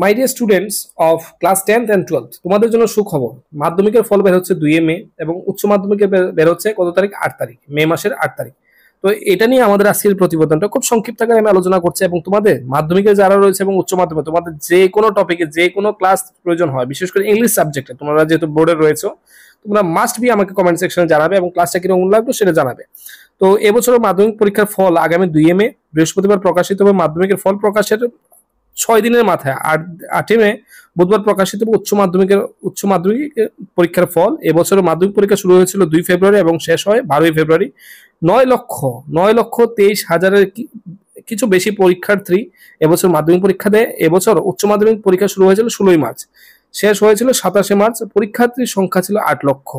my dear students of class tenth and twelve তোমাদের জন্য সুখবর মাধ্যমিকের ফল বের হচ্ছে দুইয়ে মে এবং উচ্চ মাধ্যমিকের বের হচ্ছে কত তারিখ আট তারিখ মে মাসের আট তারিখ তো এটা নিয়ে আমাদের আজকের প্রতিবেদনটা খুব সংক্ষিপ্ত আকারে আমি আলোচনা করছি এবং তোমাদের মাধ্যমিকে যারা রয়েছে এবং উচ্চ মাধ্যমিক তোমাদের যে কোনো টপিকে যে কোনো ক্লাস প্রয়োজন হয় বিশেষ করে ইংলিশ সাবজেক্টে তোমরা যেহেতু বোর্ডে রয়েছে তোমরা মাস্ট বি আমাকে কমেন্ট সেকশনে জানাবে এবং ক্লাসটা কিরকম লাগবে সেটা জানাবে তো এবছর মাধ্যমিক পরীক্ষার ফল আগামী দুইয়ে মে বৃহস্পতিবার প্রকাশিত হবে মাধ্যমিকের ফল প্রকাশের ছয় দিনের মাথায় আট আটই মে বুধবার প্রকাশিত উচ্চ মাধ্যমিকের উচ্চ মাধ্যমিক পরীক্ষার ফল এবছর মাধ্যমিক পরীক্ষা শুরু হয়েছিল দুই ফেব্রুয়ারি এবং শেষ হয় বারোই ফেব্রুয়ারি নয় লক্ষ নয় লক্ষ তেইশ হাজারের কিছু বেশি পরীক্ষার্থী এবছর মাধ্যমিক পরীক্ষা দেয় এবছর উচ্চ মাধ্যমিক পরীক্ষা শুরু হয়েছিল ষোলোই মার্চ শেষ হয়েছিল সাতাশে মার্চ পরীক্ষার্থীর সংখ্যা ছিল আট লক্ষ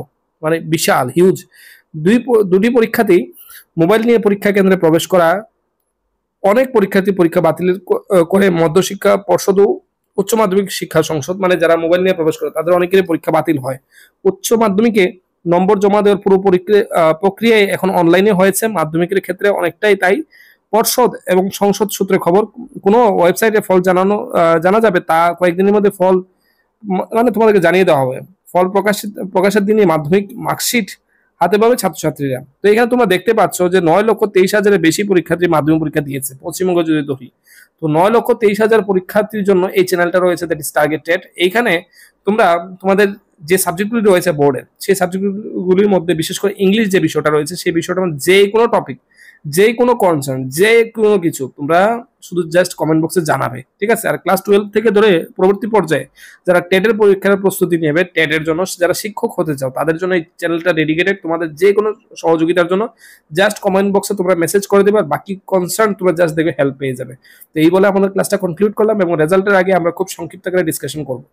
মানে বিশাল হিউজ দুই দুটি পরীক্ষাতেই মোবাইল নিয়ে পরীক্ষা কেন্দ্রে প্রবেশ করা অনেক পরীক্ষার্থী পরীক্ষা বাতিল করে মধ্যশিক্ষা পর্ষদ ও উচ্চ মাধ্যমিক শিক্ষা সংসদ মানে যারা মোবাইল নিয়ে প্রবেশ করে তাদের অনেকেরই পরীক্ষা বাতিল হয় উচ্চ মাধ্যমিকে নম্বর জমা দেওয়ার পুরো প্রক্রিয়ায় এখন অনলাইনে হয়েছে মাধ্যমিকের ক্ষেত্রে অনেকটাই তাই পর্ষদ এবং সংসদ সূত্রে খবর কোনো ওয়েবসাইটে ফল জানানো জানা যাবে তা কয়েকদিনের মধ্যে ফল মানে তোমাদেরকে জানিয়ে দেওয়া হবে ফল প্রকাশিত প্রকাশের দিনই মাধ্যমিক মার্কশিট হাতে পাবে ছাত্রছাত্রীরা তো এখানে তোমরা দেখতে পাচ্ছ যে নয় লক্ষ তেইশ হাজারের বেশি পরীক্ষার্থী মাধ্যমিক পরীক্ষা দিয়েছে পশ্চিমবঙ্গ যদি ধরি তো নয় লক্ষ তেইশ হাজার পরীক্ষার্থীর জন্য এই চ্যানেলটা রয়েছে দ্যাট ইস টার্গেটেড এইখানে তোমরা তোমাদের যে সাবজেক্টগুলি রয়েছে বোর্ডের সেই সাবজেক্টগুলির মধ্যে বিশেষ করে ইংলিশ যে বিষয়টা রয়েছে সেই বিষয়টা মানে যে কোনো টপিক যে কোনো কনসার্ন যে কোনো কিছু তোমরা শুধু জাস্ট কমেন্ট বক্সে জানাবে ঠিক আছে আর ক্লাস টুয়েলভ থেকে ধরে পরবর্তী পর্যায়ে যারা টেটের পরীক্ষার প্রস্তুতি নেবে টেটের জন্য যারা শিক্ষক হতে চাও তাদের জন্য এই চ্যানেলটা ডেডিকেটেড তোমাদের যে কোনো সহযোগিতার জন্য জাস্ট কমেন্ট বক্সে তোমরা মেসেজ করে দেবে আর বাকি কনসার্ন তোমরা জাস্ট দেখবে হেল্প পেয়ে যাবে তো এই বলে আমাদের ক্লাসটা কনক্লুড করলাম এবং রেজাল্টের আগে আমরা খুব সংক্ষিপ্ত করে ডিসকাশন করবো